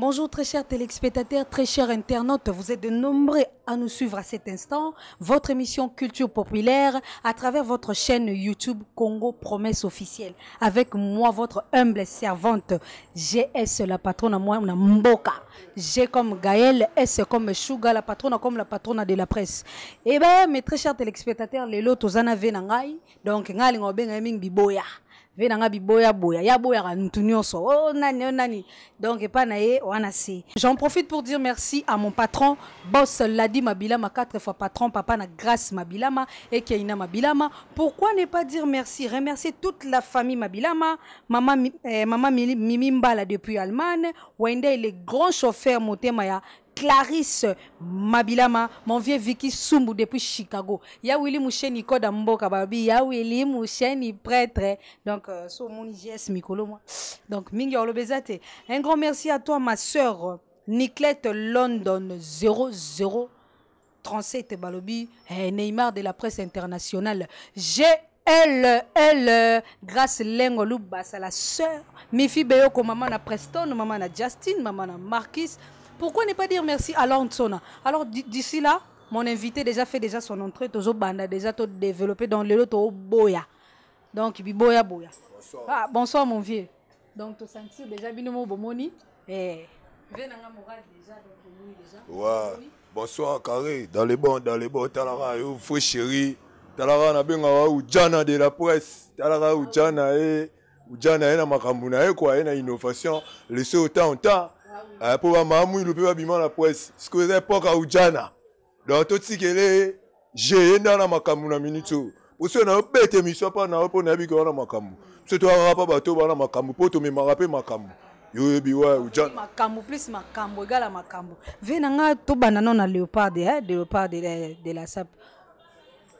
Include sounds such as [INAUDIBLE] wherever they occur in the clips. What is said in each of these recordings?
Bonjour très chers téléspectateurs, très chers internautes, vous êtes de nombreux à nous suivre à cet instant, votre émission Culture Populaire à travers votre chaîne YouTube Congo Promesse Officielle. Avec moi, votre humble servante, GS, la patronne à moi, Mboka. G comme Gaël, S comme Suga, la patronne comme la patronne de la presse. Eh bien, mes très chers téléspectateurs, les lots aux donc ngali de Biboya j'en profite pour dire merci à mon patron boss ladi mabilama quatre fois patron papa na grâce mabilama ekeina mabilama pourquoi ne pas dire merci remercier toute la famille mabilama maman eh, depuis allemagne wende le grand chauffeur motema ya Clarisse Mabilama, mon vieux Vicky Sumbu depuis Chicago. Ya Willy Moucheni Nico Mboka Babi, ya Willy Moucheni prêtre. Donc, euh, so sur mon IGS Mikolo, moi. Donc, Mingi Olobezate. Un grand merci à toi, ma sœur Niclette London 0037 Balobi, eh, Neymar de la presse internationale. J'ai elle, elle, grâce Lengolou basse à la sœur, Mifi Beyoko, maman à Preston, maman à Justin, maman à Marquis, pourquoi ne pas dire merci à Lansona Alors d'ici là, mon invité déjà fait déjà son entrée, Tozo Banda, déjà tout développé dans le lot Boya. Donc, Boya Boya. Bonsoir. Ah, bonsoir mon vieux. Donc, tu sens déjà mon Bomoni. Eh. Ouais. Bonsoir Carré, dans les bons, dans les bons, as la chéri, Talara na benga ou Jana de la presse, Talara ah ou Jana et eh. ou Jana et eh, na tu et quoi, et eh, innovation, laissez autant, autant. po bamamwilu mpe babima na presse sikoyo eza epoka ujana donc totikele geye nda na makambo na minute oyo poso na yo bete misio mpa na yo mpo nayebika wana makambo biso toyakaka mpa bato bana makambo mpo tomemaka mpe makambo yo oyebi wa ujana makambo plus makambo egala makambo ve na ngai tobanda no na léopard léopard de la sap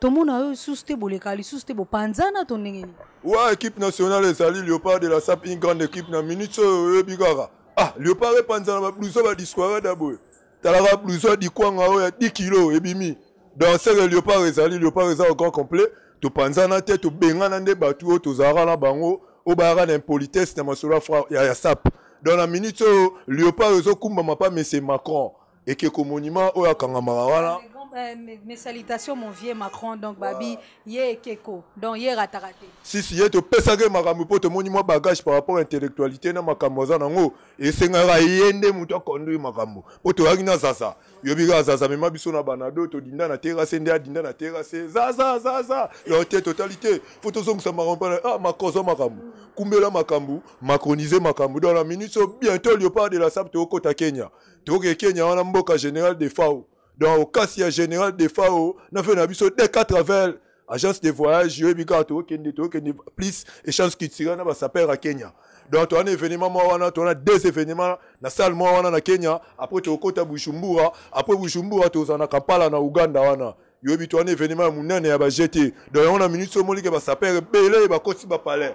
tomona oyo lisusu te boleka lisusu te bopanzana to ndenge nini wa équipe nationale ezali léopard de la sap une grande équipe na minute oyo oyebi kaka ah léopard epanzana bablouson badisquarada boye talaka blouson dikwanga oyo ya 10 kilo ebimi donc sere léopard ezali léopard eza encore complet topanzana te tobengana nde bato oyo tozalaka na bango oyo bayaka na impolitesse na masolo ya sap donc na minute oyo oh, léopard ezokumbama pa mese macron ekeko monima oyo oh, akangamaka wana Euh, mes, mes salutations mon vieux Macron donc wow. Babi ye keko donc ye ratarate si si ye topesaki makambo mpo tomoni mwa bagage par rapport à intellectualité na makambo aza nango esengaka ye nde moto akondoi makambo mpo toyaki na zaza yobi kaka zaza mema biso na banado todinda na terase nde adinda na terase zaza zaza yo te totalité fo tozongisa makambo mpona ah makoza makambo kumbela makambo makronize makambo dans la minute so bientôt léopard de la sable tookota kenya tooke kenya wana mboka général de fao donc okasi général des fao na feu na biso de 80 agence de voyage yoyebi kaka tokokende tokokende plus échange culturel na basapere ya kenya donc towana événement mwa wana towana deux événements na salle mwa wana na kenya après au tokokota bujumbura après bujumbura tozala na kampala na uganda wana yoyebi towana événement ya monene ya bajet te donc yango na minute so omolike basapere ebele bakoti bapalais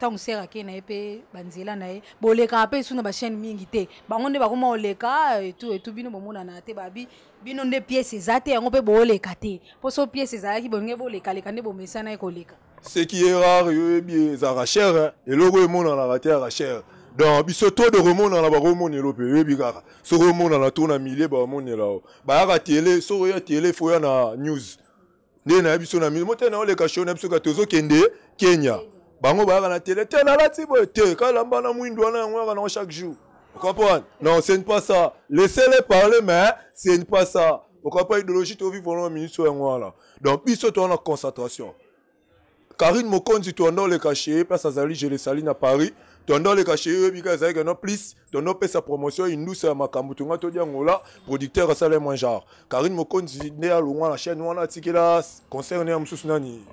ntango sere akei na ye mpe banzela na ye bolekaka mpe esu na bachaine mingi te bango nde bakoma oleka etu etu bino bomonana te babi bino nde piese eza te yango mpe booleka te mpo so piese ezalaki bolingi bolekaleka nde bomesana ye koleka seki ye rare yoyebi ezalaka chere eloko emonanaka te yaka chere donc biso to de komonana bakomonela mpe oyebi kaka soki omonana to na milie bakomonela o bayaka tele soki oya tele foya na news nde nayebi so na milie motena oleka shona biso ka tozokende kenya bango bayaka na tele te nalati boye te kalamba na mwindu wana yango yaka nango chaque jour ocomprendre non ce n'est pas ça laissez-les parler mais ce n'est pas ça ocomprend idéologie tovivre na minute oyo yango wana donc biso toa na concentration karine mokonzi tondo oleka che ye place azali jelesali na paris tondo oleka che ye oyebi ka ezalaki no plus tondo opesa promotion indusa ya makambo tonga todiangola producteur asala ye mwa genre karine mokonzi nde alongwa na chaîne wana atikela concerne ya mosusu nani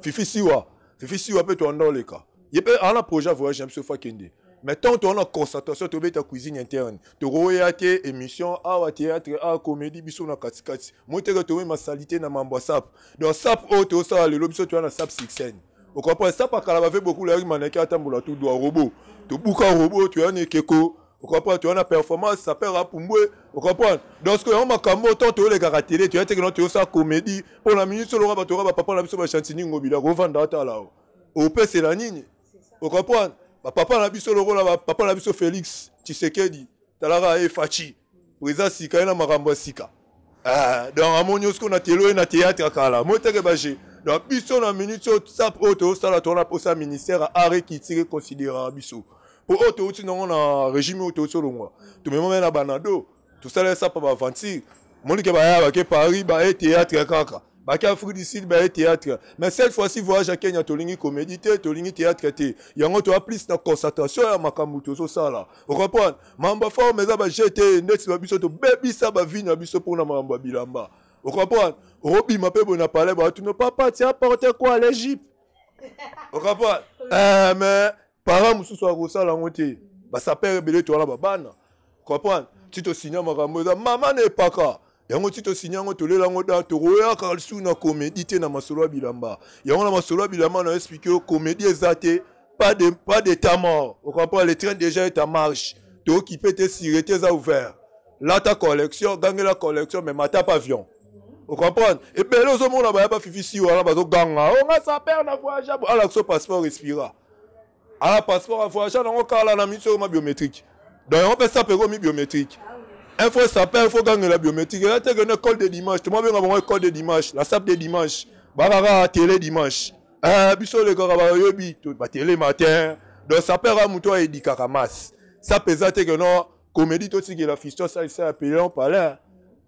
fifi siwa fifisi wape tondoleka ye mpe ala projet voyage na biso fa kende mais tant towana concentration tobeta cuisine interne tokoya te émission awa théâtre awa comédie biso na katikati moi teke toyema salite na mambo ya sap donc sap oyo tosala lelo biso toya na sap sixen okompre sap akala bave beaucoup layaki maneke atambola tout doit robo tobuka robo toya na ekeko okomprendre toya na performance sapeur apumbwe okomprendre donc ceque yango makambo ntan toyolekaka tele toya teke na toyosala comédie mpo na minute soloka bato oyoka bapapa na biso bashantininingo bilaka ovanda otala o opesela nini okomprendre bapapa na biso lokola bapapa na biso félix tshisekedi talaka ye faci président sika ye na makambo ya sika ah, donc amoni osiko na telo ye na théâtre kala moi teke baje donc biso na minute oyo tosala tona mposa ministère aare kitire considérera biso oyo touti nango na régime oyo oh, touti oh, olongwa tomema me na banado tosalelisa mpa baaventure molike baya bake paris baye théâtre kaka bake afrique du sud baye théâtre mais cette fois-ci voyage ya kenya tolingi comédie te tolingi théâtre te yango toya plus na concentration ya makambo tozosala ocomprendre makambo forme eza baje te ndeti na biso tobebisa bavine ya biso mpona makambo ya bilamba ocomprendre obima mpe boye na palais batuna papa ti apporte quoi à l'égypte ocomprendre [LAUGHS] eh, mais parent mosusu akosala yango te basapere ebele towana babana comprendre ti tosinya makambo eza mama na epaka yango ti tosinya yango tolela yango da tokoyaka lisu na komedi te na masolo ya bilamba yango na masolo ya bilamba na explike yo komedi eza te pas de, pas de temps mort. Vous comprenez, le train déjà est en marche. Tu occupé, tes cirés, tes ouvert. Là, ta collection, gagne la collection, mais ma tape avion. Vous comprenez? Et bien, là, au monde, il n'y a pas de fifi si, on a pas de gang. On oh, a sa paire, on a voyagé, on a son passeport, respira. ala ah, passeport avoyage nango kala na miso oyo ma biométrique donc yango mpesa mpe ekomi biométrique info sapin info gangela biométrique eya te kende école de dimanche tomabenga bango école de dimanche la sap de dimanche bakaka télé dimanche eh, biso olekaka bayoyebi batélé matin donc sapin kaka motu oyo edikaka masse sape eza te keno comédie totikela fiston salisa ya pelon palin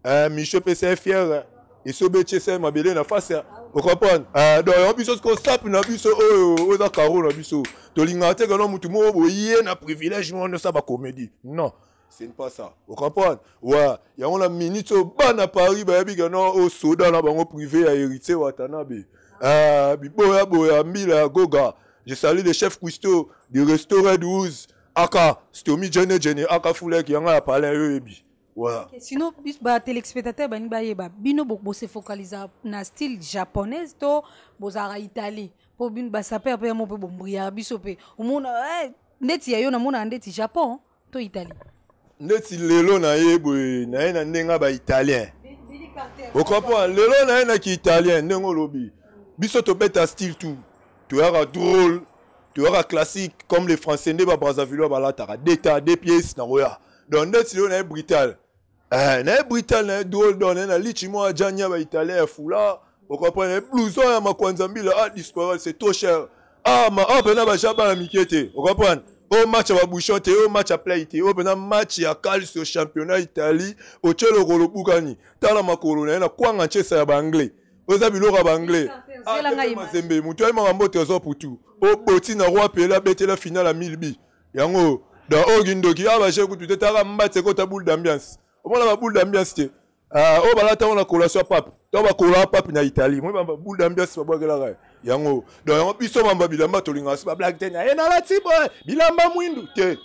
eh, miche mpe se fiere esobe tie se mabele na face okomprendre donc yango biso soki osapi na biso oyo oza karo na biso tolingaka te kana motu moko boye na privilège moko nde osa bacomédie non c'est pas ça ocomprendre wa yango na minute oyo bana paris bayebi kana oyo soda na bango privé ya héritier watanabe ah, biboya boya mbila ya goga je salue le chef cuisto du restaurant 12 aka stomi jene jene aka fulek yango ya palin oyebi Bah, téléspectateurs Sinon, plus les téléspectateur ben yeba se focaliser le style japonaise to bozara Italie pour bino ba saper sur le style japonais, neti Japon to Italie. Neti lelo na ye na ba italien. na ki italien lobi. Biso to style tout. Tu aura drôle, tu aura classique comme les français ne ba ba pièces Donc neti na eh, na ye brital na ye drôle dor na ye na lichi moko aja nia baitalien ya eh, fula ocomprendre blouson ya eh, makonzi ya mbila a ah, disparole c'est trop cher ama oyo mpenza baja bana mike te ocomprendre oyo match ya babouchon te oyo match ya play te oyo mpenza match ya calcio championnat italie otie lokolo obukani tala makolo na ye na kwanga ntiesa ya baanglais oza biloko ya baanglais ah, mazembe motu ayemaka eh, mbote ozo putu oboti na roi pele abetela finale ya milbi yango dan oyo kindoki awa ah, baje kutu te taka mbati ekota boule d'ambiance omona baboule d'ambiance te ah, oyo balata ngo na collation ya pape ntango bakolaa pape na italie moi baboule d'ambiance babwakelaka yango donc yango biso mamba bilamba tolingaka so bablake te na ye nalati boye bilamba mwindu te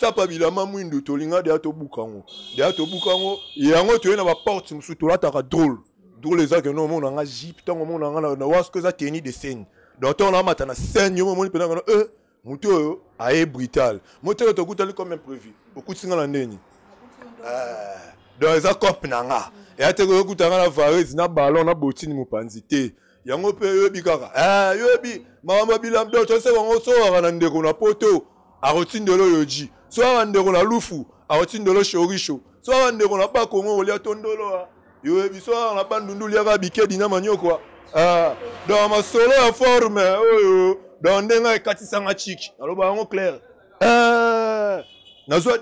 sapa bilamba mwindu tolinga deya tobuka ngo deya tobuka ngo yango toye na baporte mosusu tolataka drôle drôle eza keno omona nga jipe ntango omona nga na waske eza teni de scène donc ntango naamata na scène yo momoni mpena kano e eh, motu oyo aye brital moteke tokutani comme imprévu okutinga na ndeni ah. donc eza cope na nga eya te koyokutanga na varese na ballon na botini mopanzi te yango mpe yoyebi kaka eh, yoyebi makambo bilamdo tose bango sowaka na ndeko na poto akotindela oyo ji sowaka ndeko na lufu akotindela shorisho sowaka ndeko na bakongo kolia tondoloa yoyebi sowaka na bandundu liaka bikedi na manyokwa eh, donc masolo ya forme oyo donc ndenge ekatisanga chiki naloba yango claire eh, nazwa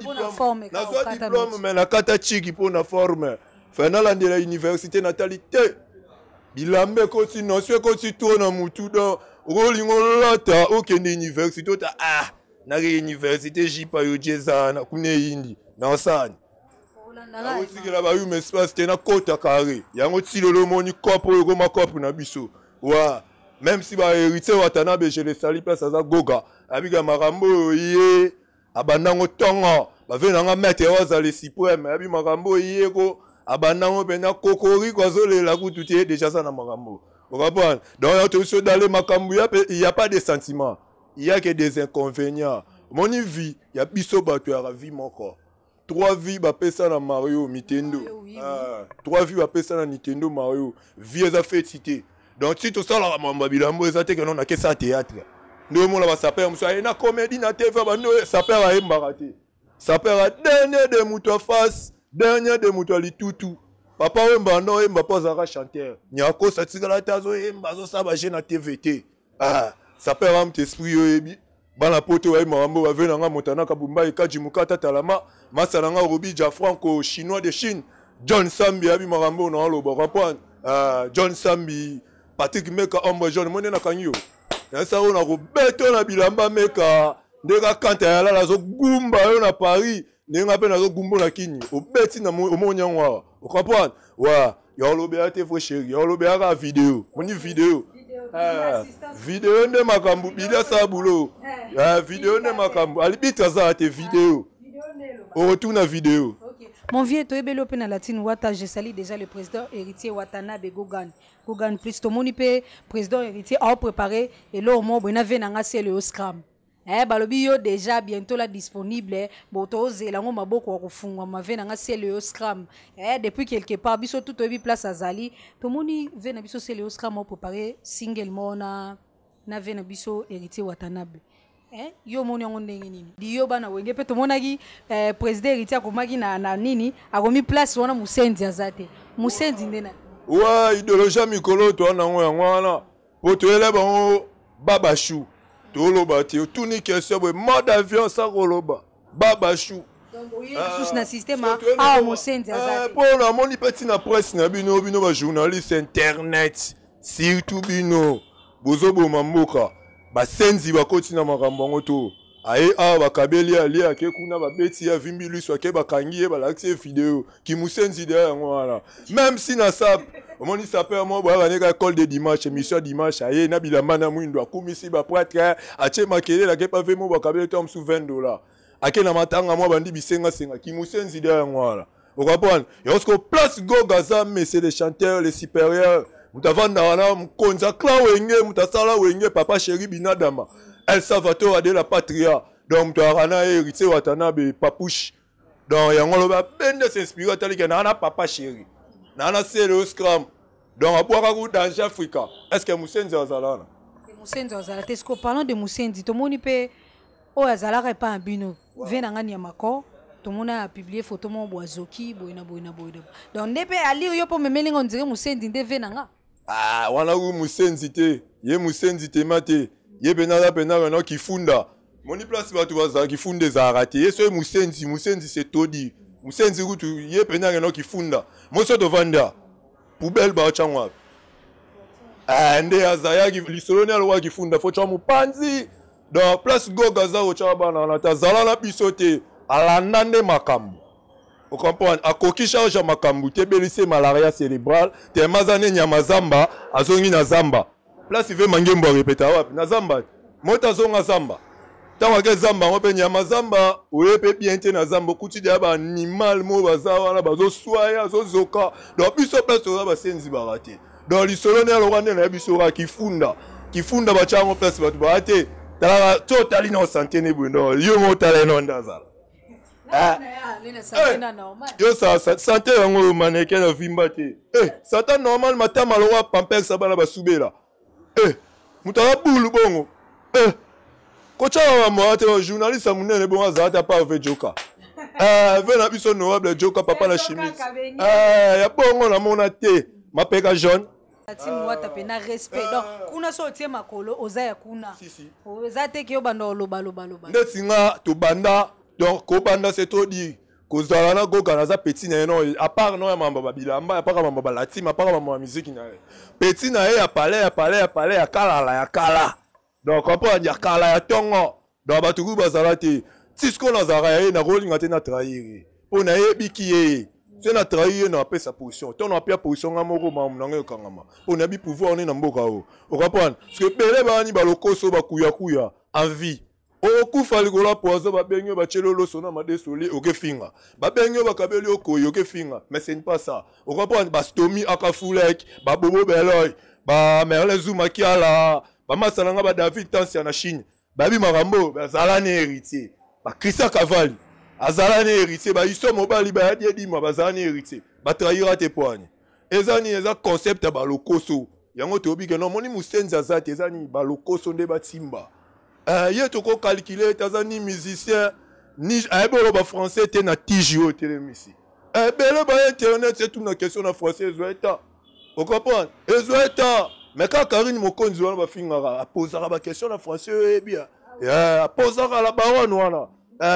diplome me nakata chiki mpona forme fe nalandela université natali te bilamba ekoti noso ekoti to na mutu don okolinga olata okende université ota ah nake université jipa yo jeza nakuna eyindi nansani nakotikela bayume espace te nakota kare yango ti lelo omoni cope oyo ekoma cope na biso wa même si baheritier watana bejele esali place aza goga abika makambo oyo ye abandango ntongo bavei nanga maître ozale supreme yabi makambo oyeko abandango mpenza kokoriko azolela kutu te deja aza na makambo ocomprendre donc yo tobiso dale makambo ya pas de sentiment ya ke des inconvénients omoni vie ya biso bato yaka vie moko trois vie bapesa na mario mitendo ah, trois vie bapesa na nintendo mario vie eza feti te donc si tosalaka mambo ya bilambo eza te keno nakesa théâtre nde omona basaper ya mosu aye na comédie na tv bando saper ayembaka te saper a dernier de moto ya face dernier de moto ya litutu papa oyembaka nde oyemba mpo azalaka chanteur nyakosa tikala te azoyemba azosala baje na tv te ah, saper amte esprit oyebi bana poto bayembaka mbo bave nanga motanaka bumbai kaji mukata talama masa nanga robi jafranco chinois de chine john sambi abimaka mbo na alobaka mpo john sambi patrik meka ombre john mondenaka yo naza oyo na kobeta oyo na bilamba meka nde kakanta ya lala azogumba yo na paris ndenge mpe nazogumba na kini obeti omoni yango awa ocomprendre wa yaolobela te fo sheri yaolobelaka video moni video video ah. nde makambo bili asala bulo eh. ah, video nde makambo alibitri azala te video oretour na video Mon vieux, tu es belle open Latine Je salue déjà le président héritier Watanabe Gogan. Gogan, plus tout le président héritier a préparé et là, au moins, on a vu le Oscar. Eh, balobi yo déjà bientôt là disponible eh. Boto ngo maboko akufungwa mave nanga sele yo scram eh depuis quelque part biso tout oyebi place azali tomoni vena biso sele yo scram préparer single mona na ve na biso héritier watanabe eh? yo omoni yango ndenge nini liyoba na wenge mpe tomonaki eh, président hériti akomaki na, na nini akomi place wana mosenzi aza te mosenzi nde na wa idéologie ya mikolo toa nango yango wana mpo toyele bango babashu toloba te otuni question boye mode d'avion sa koloba babashu mpo namoni mpe ntina presse na bino bino bajournaliste internet surtout bino bozoboma mboka basenzi bakoti na makambo yango to aye awa bakabeli ye alie ake kuna babeti ye avimbi liso ake bakangi ye balakisi ye video kimusenzi deya yango wana meme si na sap omoni saper mo boya baneka école de dimanche émission ya dimanche aye na bilamba na mwindo akumisi bapratre atie makelele ake pave mo bakabeli to mosu 20 dollar ake na matanga mwa bandi bisengasenga kimusenzi deya yango wana okapone yango soko place gogaza mais c'est les chanteurs les supérieurs moto avanda wana mokonzi aclan wenge moto asala wenge papa sheri binadama el salvador ade la patria donc moto akana ye héritier wata na bepapushe donc yango loba bende s'inspire atalike naa na papa sheri naa na sele scram donc abwaka ku danger africa est ce que mosenzi azala wana mosenzi azala te ceque parlant de mosenzi tomoni mpe oyo azalaka epai na bino vie na ngani ya makor tomona ya publie foto moko boye azoki boye na boye na boye na boye donc nde mpe aliri yo mpo omemelinga ondire mosendi nde ve na nga ah, wana ku mosenzi te ye mosenzi tema te ye mpenza aza mpenza wana kifunda moni place bato bazala kifunda ezalaka te ye so ye mosenzi mosenzi setodi mosenzi kutu ye mpenza akenda kifunda moso tovanda poubele baotyangw ape ah, nde azayaki lisolo nde aloba kifunda fotya mopanzi don place goga aza kotya bana wana te azala na biso te alanda nde makambo okomprendre akoki charge ya makambo tebelisi malaria cérébrale te maza neni ya mazamba azongi na ah zamba place ve mangembo arepeta wapi na zamba te moto azonga zamba ntango ake zamba yango mpe nyama zamba oye mpe bien te na zamba okuti deya baanimale moo baza wana bazoswaya azozoka donc biso place oza basenzi baka te donc lisolo nde alokwa nde nayebi biso oka kifunda kifunda batya yango place bato baya te talaka to otali na osante ne boye donc yo mo otala ye no nde azala Ah. Eh, yo sante yango oyo maneke na vimba te eh, sata normal mata eh, malongo ya pampersa bana basubela moto aza bulu bongo kocaka bamoya te journaliste ya monene bongo azala te apa ave joka [LAUGHS] ah, ve na biso noable joka papa na chimise ah, ya bongo namona te mapeka jaune timwata mpe na respect donc kuna so otie makolo oza ya kuna eza te ke yo banda olobalobalobandeti nga tobanda donc kobanda se todi kozala na kogana aza peti na ye no apart no ya mamba babilamba apart mamba balatime apart mamba bamiziki na ye peti na ye ya pale ya pale ya pale ya kalala ya kala donc comprendre ya kala ya ntongo donc bato kuki bazala te tisko nazalaka ya ye nakolinga te na trahiri mpo nayebiki ye se na trahi ye na apesa position ntongo apia position nga moko mamu nango ekangama mpo nayebi pouvoir ne na mboka oyo okomprendre parceke bele bani balokoso bakuyakuya envie okufa likolo ya poison babengi yo batieli oloso na madesu olie okefinga babengi yo bakabeli okoyi okefinga mais ce n'est pas ça okomprendre bastomi akafulek babobo beloy bamerle zuma kiala bamasala nga badavid tansia na chine babimaka mbo bazala na héritier bakristia kavali azala na héritier bahisto mobali bayadi edima bazala na héritier batrahira te poane eza nini eza concept ya balokoso yango toyebike no omoni mosenzi aza te eza nini balokoso nde batimba Eh, ye tokokalkile ete aza ni musicien ayebi eh, oloba français te na tigi oyo telemisi ebele eh, baya internet etuna question na français ezwa eta ocomprendre ezwa eta me kaka rini mokonzi wana bafingaka apozaka baquestion na français oyo eyebia apozaka na bawane wana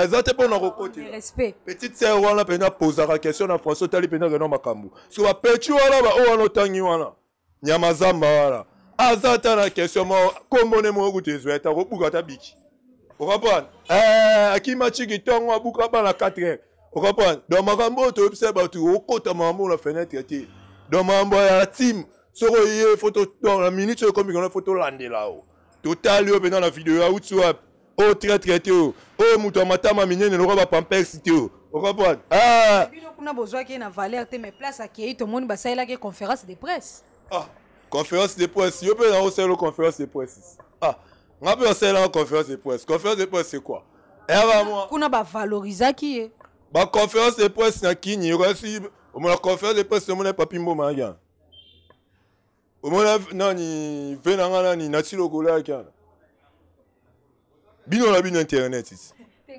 eza te mpona kokotela petite ser wana mpenza apozaka question na français otali mpenza kena makambo soki bapeti wana baoyo wana otangi wana nyama zamba wana aza ata na question moko kombo ne moko kuta ezwa ete akobuka ata biki okopone eh, akima ciki ntongo abuka bana 4 heure okopone donc makambo oyo toyebisa bato okota makambo na fenetre te donc makambo ya time soko ye fo na minute oyo ekomi kona fo tolandela o totali oyo mpenza na video auti wapi oyo traître te o oyo moto ya matama minene lokola bapamperse te o okopone ah! bino kuna bozwaki ye na valeur te mais place akei tomoni basalelaki conférence de presse ah conférence de presse yo mpe nango osala conférence de presse ah nga mpe osalela conférence de presse conférence de presse c'est quoi eyabamwa eh, ah, kuna bavalorizaki ye baconférence de presse na kini okasi omona conférence de presse omona papi mboma akia omona nani ve na nga nani nati lokola akia bino na bino internet isi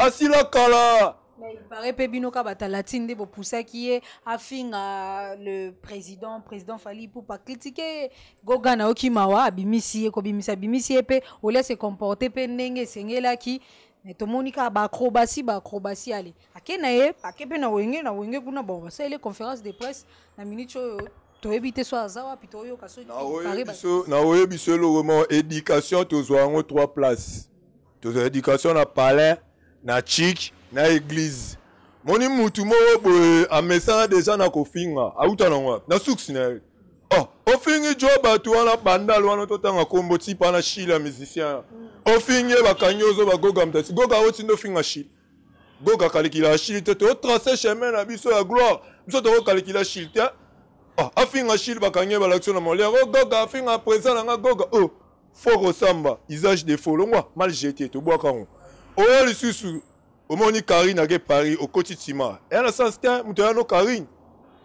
mais il paraît que binoka batalatine bopusa qui est à le président président Fali pour pas critiquer gogana okimawa abimisi ko bimisa bimisi pe on laisse comporter pe ndenge sengela ki mais tomoni ka ba acrobatie ba acrobatie allez akena aké akepe na wenge na wenge kuna bon ça les conférences de presse na minute tu toyebi te so aza wapi toyoka so na oyebi so eloko roman, éducation tozwa yango trois places tozwa éducation na palais na church na église moni mutu moko boye amesana deja na kofinga auta nango na suksi na ye oh, ofingi jo bato wana bandal wana totanga kombo ti mpa na shile ya musicien ofingi ye bakangi ozo bagoga mutati goga oti nde ofinga shile goga kalikila shile te tootrace chemin na biso ya gloire biso tokokalikila shile te ah. oh, afinga shile bakangi ye balakisio na moliere ogoga oh, afinga présent na nga goga o oh, fo kosamba usage defo longwa mal jeté tobwaka ngo oyo lisusu omoni karine ake paris okoti tima eya na sens te moto ya no karine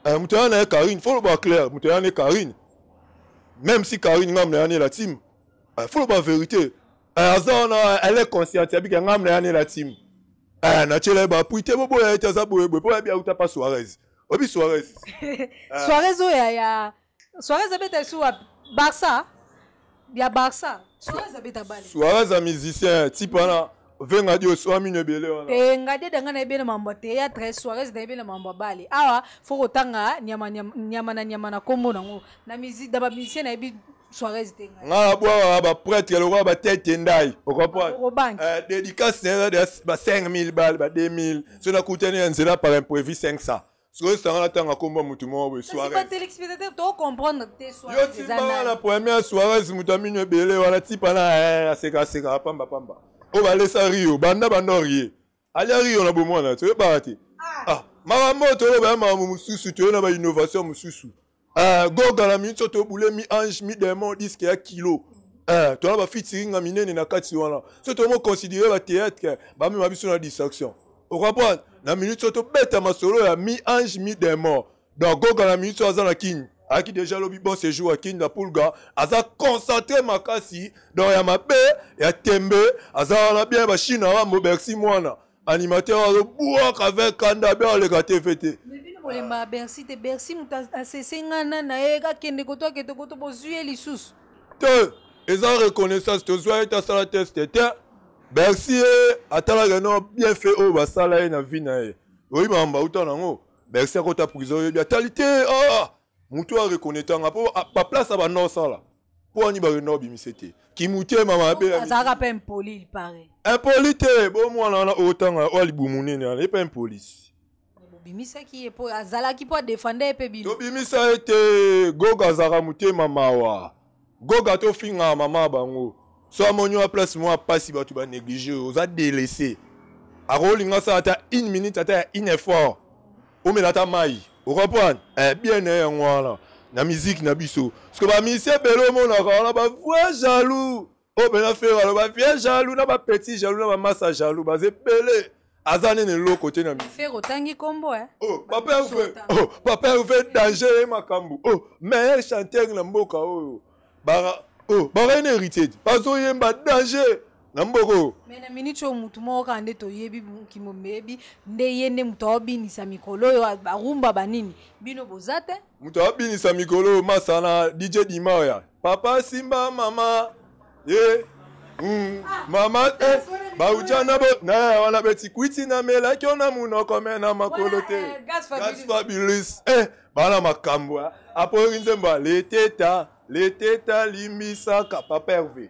eh, moto ya na ye karine fo loba claire moto ya ne karine même si karine ngam na ya ne la time eh, fo loba vérité eh, aza wana elle est consciente yabika ngam na ya ne la time na tiela ye bapui te boboya ye te aza boyeboye mpo yabi auta pa soarez oyebi soarez soarez [LAUGHS] oyo ya soarez abeta su wapi barça ya barça soarez abeta bale soarez ya musicien type wana mm -hmm. venga nyonso oya mino ebele eh, wana nga deda nga na ebele mambo te ya tres soares na ebele mambo abale awa fo kotanga nyama na nyama na nkombo nango na bamisie nayebi soares te nga na bwawa baprêtre lokola batete ndai ocomprendedédicace na eza de ba 5 000 bale ba 2 000 so nakutani ya nzela par imprévu 500 soki sanga na ntango akomba motu moko boye soireyo tipa wana première soares moto amino ebele wana tipa na asekaseka pambapamba oyo balesa rio banda banor ye alia rio na bomwana toyebaka te ah, ah makambo toyebaya makambo mosusu toye na bainnovation mosusu ah, goga na minitso tobule mi ange mi demon diske ya kilo ah, tona bafitiringa minene na kati wana so tomo considere batheatre bamema biso na distraction okomprendre na minitso tobeta masolo ya mi ange mi demon donc goga na minitso aza na kini ayaki déjà alobi bon séjour akinda pulga aza concentré makasi don ya mabe ya tembe aza wana bien bachine awambo bersi mwana animateur azobwaka avec kanda bien aleka ah, eh, te fe te molemba ya bersi te bersi moto asesenga nana ye kakende koto akende koto bozwi ye lisusu te eza reconnaissance tozwa ye tasala teste te bersi ye eh, atalaka no bienfait oyo oh, basala ye na vi na ye eh. oyima mamba uta nango oh? bersi akota prison oyebi atali te ah oh! motu arekonaitanga mpo baplace ah, ya banda osala mpo ani barenda obimisa ete kimutema mabelazalaka mpe impoli lipare impoli te bomwana wana otanga oya libumu nene ana ye mpe impolisi obimisaki ye mpo azalaki mpo adefende ye mpe bino tobimisa ete goga azalaka motema mawa goga tofingaka mama ya bango so amoni oya place moko apasi bato banéglige oza delese akolinga sala ata une minute ata ya une effort omela ata mai okomprendre eh, bien eh, na yango wana na miziki na biso parceke bamisien ebele omonaka wana bavoi jaloux oyo oh, mpena fewalo bavie jaloux na bapetit jaloux na bamasa jaloux baza ebele aza nene loko te na oh, papa herve oh, danger ye eh, makambo o meilleur chanteur na mboka oyo baraine heritage bazoyemba danger na mboko me na miniti oyo motu moko kaka nde toyebi mokimo meyebi nde ye nde moto aobinisa mikolo oyo barumba banini bino boza te moto aobinisa mikolo oyo masana dj dima oya papa simba mama ye mm. mama te eh, bauja na bo na ya wana beti kwiti na melaki o na munoko me na makolo te gas fabulus eh bana makambo apo nzembo leteta leteta limbisaka papa herve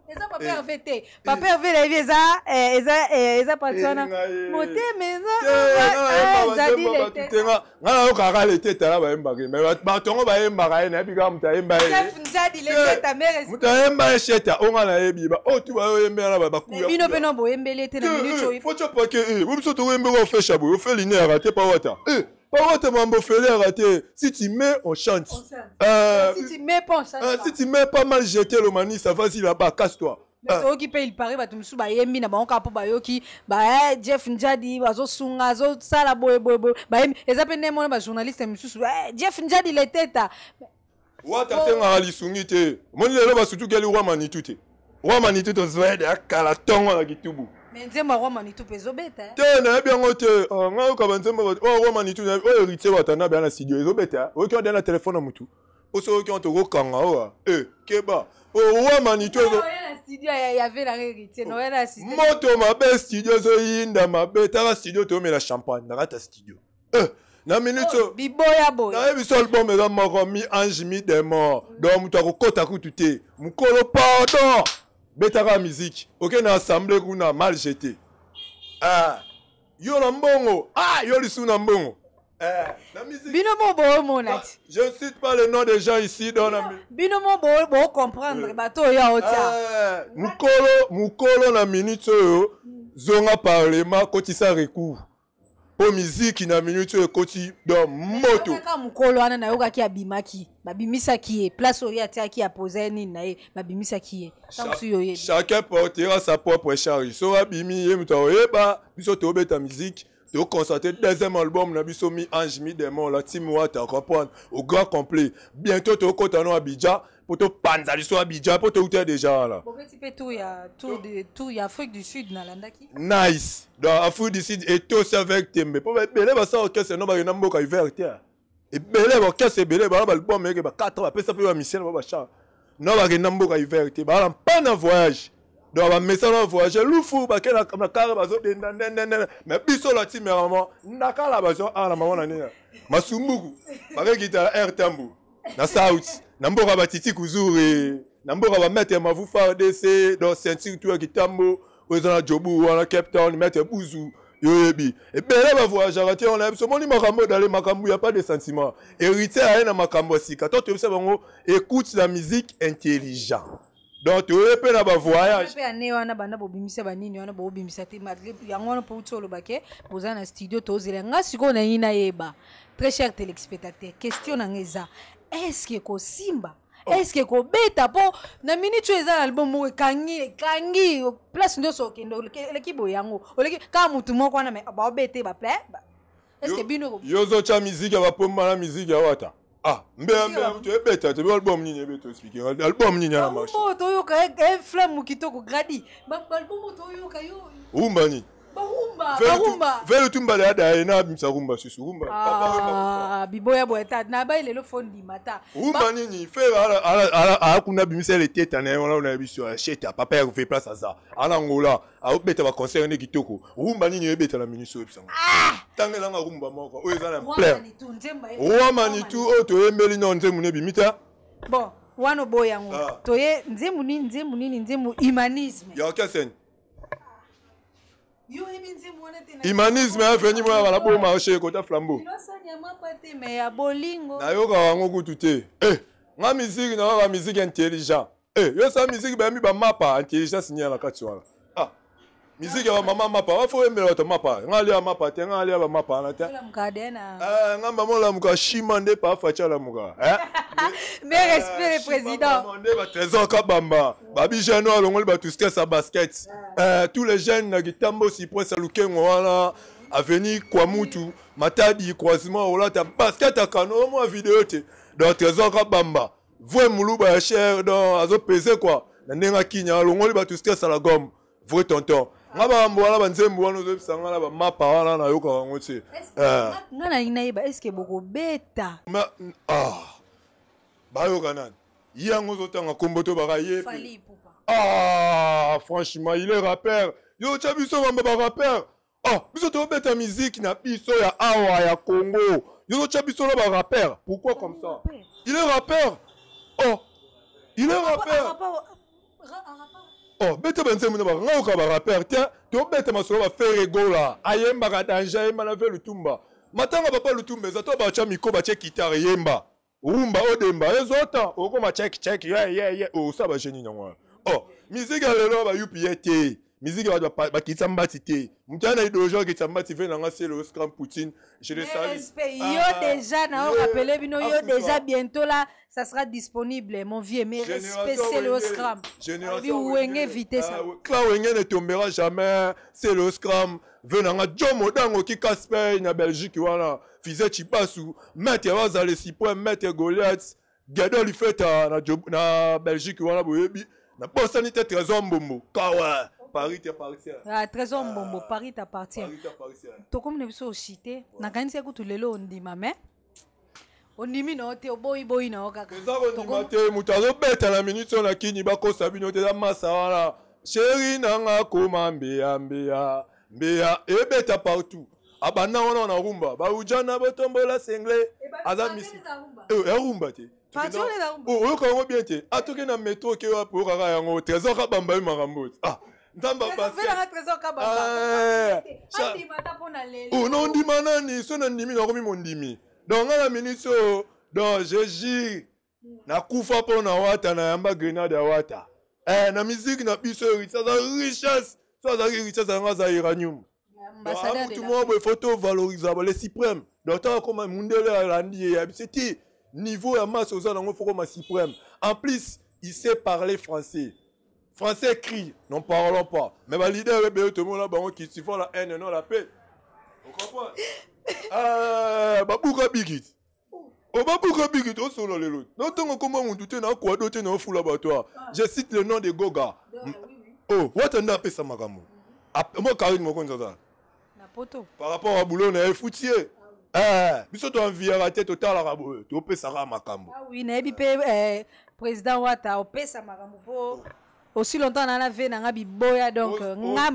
eza papa eh. herve te eh. papa herve na yebi eza parti wana motema eh, ezazadiletenga ngai ah, ah, nayokaka lete tala bayembaka me batongo bayembaka ye nayebi kaka moto ayemba yemutu ayemba ye sheta o ngai nayebi ba oyo tu bayoyembelana bakubino mpe no boyembeli ete na minute oyo fo tyo pake biso tokoyembeli ofesha boye ofe lineara te pa wata Pas votre mambo félère, si tu mets, on chante. On chante. Euh, si tu mets pas, on chante. Euh, si tu mets pas mal jeter le mani, ça vas-y là-bas, casse-toi. oyoki ah. mpe ilpari bato mosusu bayembi na bango kaka mpo bayoki ba eh, jeff njadi bazosunga azosala boyeboyeboye bayembi eza mpe nde mona bajournaliste mosusu eh, jeff njadi leteta ah. wata asengaka lisungi te omoni lelo basutukeli roi manitu te roi manitu tozwede akala ntongo na kitubu nzembo aroma nitu mpe ezobeta eh. te nayebi yango te ah, ngai oyoka banzembo oyo roma nitu oh, oyo ritie batanda beya na studio ezobeta oyoki wadeya na telefone na motu oso oyoki wana tokokanga owa e keba owama nitu moto mabe studio ezoyinda mabe tala studio toyomela champagne nakata studio e na minute oh, nayebi so album eza moko mi ange mi demor don moto akokɔta kutu te mokolo pardon betaka miziki okende okay, assemble kuna mal jete ah, yo na mbongo ah, yo lisu na mbongo eh, bino mo boomona ah, ti je ne cite pas le nom des gens ici dans la bino mo boocomprendre bato oyo aotia eh, mokolo na minute oyo mm. zonga parlement kotisa recours mpo miziki na minute oyo ekoti do motokaka mokolo wana nayokaki abimaki babimisaki ye place oyo atiaki apoza ye nini na ye babimisaki ye tangosu yo ye chacun portera sa propre charge so abimi ye moto aoyeba biso tobeta miziki toconstate deuxième album na biso mi ange mi demon la team wata comprendre au grand complet bientôt tokota no abidjan pour te panza biso Abidjan pour te outer déjà là bon petit peu tout ya tout de tout ya Afrique du Sud na landaki nice dans Afrique du Sud et tous avec Tembe pour belé ba ça orchestre no ba na mboka hiver et belé ba orchestre belé ba ba album yeke ba 4 ba pesa pe ba Michel ba ba char no ba na mboka hiver te ba pas na voyage donc bamesana bavoyage lufu bakendaka na kare bazodenda ndendendende me biso latimera mama ndakala bazwa ala ah, mama na nini masumbuku bakekitala air tambu na south na mboka batiti kuzure na mboka bametre mavufu rdc don ceinture tour ya kitambo oyo eza na jobu wana cape town maître buzu yoyebi ebele bavoyageaka te wana biso omoni makambo edale makambo ya pas de sentiment héritier aye na makambo ya sika to toyebisa bango écoute la musique intelligent donc toye mpe na bavoyage ane wana banda bobimisa banini wana bobimisa te malgré yango wana mpo uti olobake boza na studio tozela nga sikoyo nayi nayeba très cher téléspectateur question nanga eza eske kosimba oh. eske kobeta mpo na minitio eza na album moko ekangi place nyonso okende oleki boye yango oleki kaka motu moko wana baobete baple eske bino yo ozotya miziki ya bapomba na miziki ya wata ah mbeyambeya ebeta tobi album nini ebeta ospike album nini ana marche toyoka eflame e, kitoko gradi balbum toyoka yo umba nini vele tumbala ya daye na abimisa rumba susu rumba ah, biboya boye ta na bai lelo fo ndima ta rumba nini fe akunda abimisa ele teta na ye wana na biso achete papa ya kove place aza anangola aobeta baconseil nde kitoko rumba nini oyebeta na minisi oyo bisango ah! tangelanga rumba moko oyo eza na plein wamanitu oyo toyembeli nao nzembu nebimi ta bon wana oboyango ah. toye nzembu nini nzembu nini nzembu humanisme yaokesene humanisme aveni moya balaboma osheye kota flambo nayoka bango kutu te eh, nga miziki nayoka bamiziki intelligent eh, yosa miziki bayambi bamapa intelligence nyana na kati wana miziki ya bamama mapa bafo oyembela bato mapa nga alia mapa te nga alia bamapa wana te eh, nga mama olamuka shima nde paafaci alamuka eh? [LAUGHS] eh, nde batrésor kabamba babi jeune oyo alongoli batustes ya basket ah. tous les jeunes na kitambosi prese ya lukengo wana aveni kwamutu matadi croisement olata basket akano omwa video te don trésor kabamba vwe muluba ya cher don azopese kua na ndenge akinya alongoli batustes ya la gome vrai tonton nga bakambo wana banzembo wana ozoyebisa nga na bamapa wana nayokaka yango te eh. nga nalingi nayeba eske bokobeta ah, bayoka nani ye yango ozotanga kombo to baka ye ah franchement il est rappeur yo otya biso bamba barapeur ah oh, biso tobeta miziki na biso ya awa ya congo yo otya biso na barapeur pourquoi comme ça il est rappeur oh il est rappeur oh bete banzembo na baka ngai oyoka baraper te tobeta masolo bafere egola ayembaka danger ayemba na ve lutumba matanga papa lutumba eza to batya miko batye kitare yemba rumba odemba ezota okoma chek chek yeyeye osa oh, bageni nango o oh, miziki ya lelo bayupi ye te miziki bato bakitisa mbati te motu ya na idéologie akitisa mbati ve nanga se le scram poutine je le eh, ah, yo déjà naorapele bino yo déjà bientôt là ça sera disponible mon vieux mais respecte le scram bi wenge vitesse ah, cla wenge ne tombera jamais c'est le scram ve nanga jo modango ki casper na belgique wana fize chibasu maître ya bazala esipoin maître goliath gadol ifeta na belgique wana boyebi na posani te trésor mbombo kawa Ah, ah, paris t'appartient ah, trésor mbombo ah, paris t'appartient tokomona biso oshite nakanisi ekutu lelo ondima me ondimi na yo te oboyiboyi na yo kaka eza kondima te moto azobeta na minute oyo na kini bakosa bino te eza masa wana sheri nanga koma mbeya mbeya mbeya ebeta partout abanda ah, wana na eh, rumba barujana eh, botombola sengle aza misi erumba te oh, oyoka yango bien te atoke na metro okeyo apo oyokaka yango trésor kabamba ye makambo te ah nzambeonondima ah, eh, nani so nandimi nakomi mondimi don nga na minisi oyo don je jure hmm. nakufa mpo na wata nayamba grenade ya wata eh, na miziki na biso oyo aza richesse so azalaki richesse yango aza uranium amutu moko boye fo tovalorisa bale supreme don ntango akoma mundele alandi eyebisa eh, te niveau ya masse oza nango fokoma supreme en plus il sait parler français français crie n'en parlons pas mais balide ebeye tomona bango kisifo la haine non la paix babuka bikiti obabuka bikiti osola lelo na ntango komba mutu te nakwado te naofula bato a je cite le nom de goga ah, o oh, wata nde apesa makambo mhm. mo karine mokonzi azala par rapport a bulo na ye futi ye ah, eh, biso toanviaka te totalaka boye topesaka makambo ah nayebi mpe eh, président wata opesa makambo mpo oh. aussi longtemps nana ve nanga biboya donc oh, oh. nga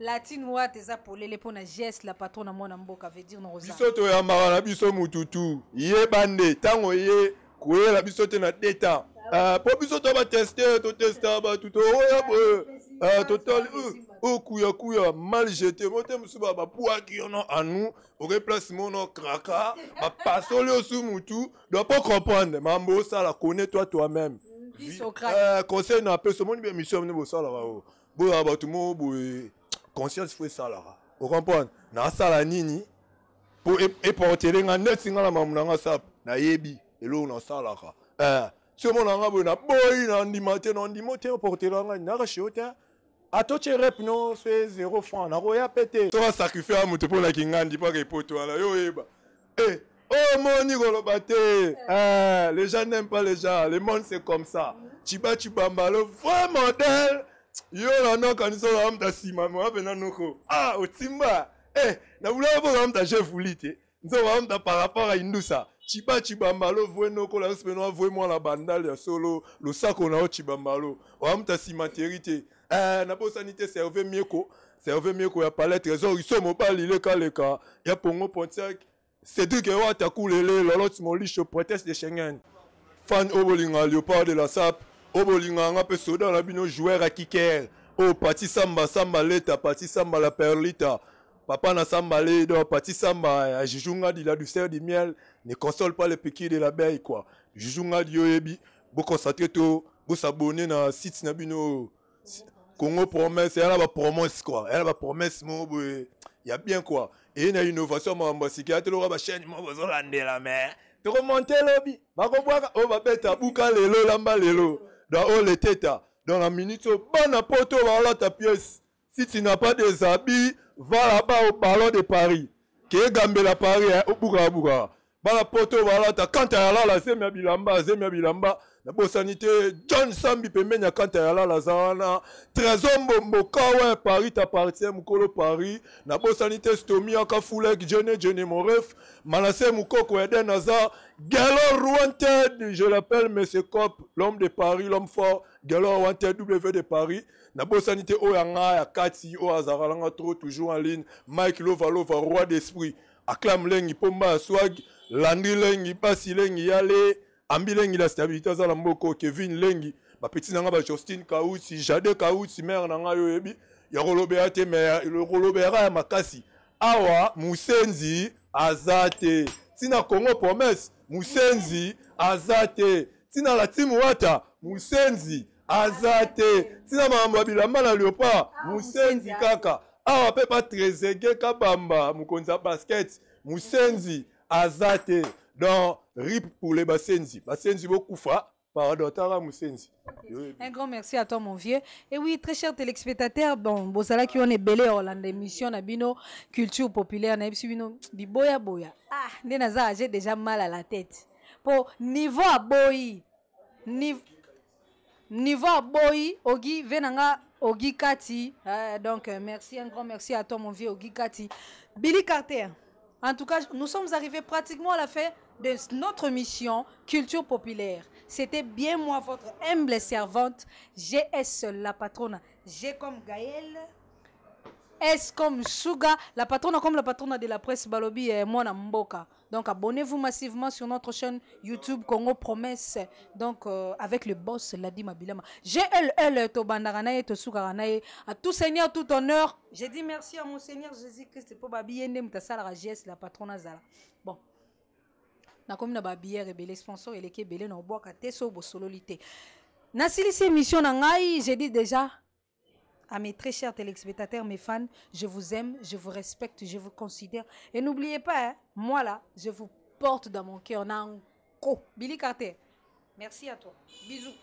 malatine wa teza polele mpo na geste la patron na mwana mboka veut dire nabiso toyambaka na biso mututu yeba nde ntango ye koyela biso te na de temps mpo biso to bateste totesta bato tooya oh, boye ah, ah, totali okuyakuya euh, euh, mal jete mote mosusu bapwaki yono anu oreplace mono kraka bapasoli osu mutu dopo comprendre mambo osala connais toi toi-même Euh, conseil na apesa omoni bien mission mine bosalaka o boya bato moko boye conscience fo esalaka ocomprendre nasala nini mpo eportere nga neti nga na mamu euh, na nga asap nayebi eloko nasalaka so omona nga boye naboyi nandima te nandima te oportera nga naka sheo te atotie rep no so e zero franc nakoya pe te soka sacrifie ya moto mpo nakinga ndipaka epoto wana yo oyeba e eh, Oh moni golobate. Ah, eh. eh, les gens n'aiment pas les gens. Le monde c'est comme ça. Chiba chibamba le vrai modèle. Yo la no kanisa la mta sima mwa pena noko. Ah, otimba. Eh, na vula bo la mta je vulite. Nzo wa mta par rapport à Indusa. Chiba chibambalo vwe noko la speno vwe mwa la bandale ya solo lo sako oh, na o chibambalo. Wa mta sima terite. Eh, na bo sanité serve mieko. Serve mieko ya palette trésor iso mobali leka leka. Ya pongo pontiac. cédrik ewata kulele loloti molisho protese de schengen fan oyo bolinga léopard de la sap oyo bolinga yanga mpe soda na bino joueur ya kiker oyo pati samba samba leta pati samba la perlita papa na samba le donc pati samba ya eh, jujungadi la du ser du miel ne console pas le piqui de labeille quoi jujungadi oyebi boconcentre to bosabone na site na bino congo promesse eya na bapromesse quoi eya na bapromesse moko boye ya bien quoi eye na innovation makambo ya sikira te lokola bashaine moko bozolandela me tokomonte elobi bakobwaka oyo oh, babeta buka lelo lamba lelo da oyo oh, leteta dans la minute oyo oh, bana poto baolata piese si tu n'as pas des habits va là-bas au ballon de paris keye gambela paris obukaka bukaka bana poto baolata kante ayalala azemia bilamba azemia bilamba nabosani te john sambi pembeni ya kante ayalala aza wana trésor mbomboka we paris tapartien mokolo paris nabosani te stomi aka fulek jene jene moref manase mokoko eden aza galor wanted je l'appelle monsieur cop l'homme de paris l'homme fort galor wanted w de paris nabosani te oyo anga ya kati oyo azakalanga tro toujours en ligne mike lovalova roi d'esprit aclame lengi mpo mba ya swag landi lengi basi lengi yale ambi lengi na stabilité aza na mboka kevin lengi bapeti na nga bajustin kauti jade kauti mare na ngai oyebi ya kolobela te me kolobela ya makasi awa musenzi aza te ntina congo promese musenzi aza te ntina latimu wata musenzi aza te ntina makambo ya bilamba na leopard ah, musenzi kaka awa mpe batrezege kabamba mokonzi ya basket musenzi aza te dans RIP pour les Bassenzi. beaucoup fa Pardon, Tara Moussenzi. Un grand merci à toi, mon vieux. Et oui, très chers téléspectateurs, bon, Bosala qui on est belé en oh, l'émission, bino culture populaire, bino di Boya. Ah, Nenaza, j'ai déjà mal à la tête. Pour niveau à Boyi, niveau. ogi venanga ogi kati euh, donc euh, merci un grand merci à toi mon vieux ogi kati billy carter en tout cas nous sommes arrivés pratiquement à la fin de notre mission Culture Populaire. C'était bien moi, votre humble servante, GS, la patronne. G comme Gaël S comme Suga, la patronne comme la patronne de la presse Balobi et eh, moi, Mboka. Donc abonnez-vous massivement sur notre chaîne YouTube Congo Promesse. Donc euh, avec le boss Ladi Mabilama. GLL Tobandaranae, Tosugaranae, À tout Seigneur, tout honneur. J'ai dit merci à mon Seigneur Jésus-Christ pour Babi Yende la patronne Zala nakomi na babière ebele sponsor eleki ebele na obwaka te so bosololi te nasilisi émission na ngai j'ai dit déjà à mes très chers téléspectateurs, mes fans, je vous aime, je vous respecte, je vous considère. Et n'oubliez pas, hein, moi là, je vous porte dans mon cœur. Nanko, Billy Carter, merci à toi. Bisous.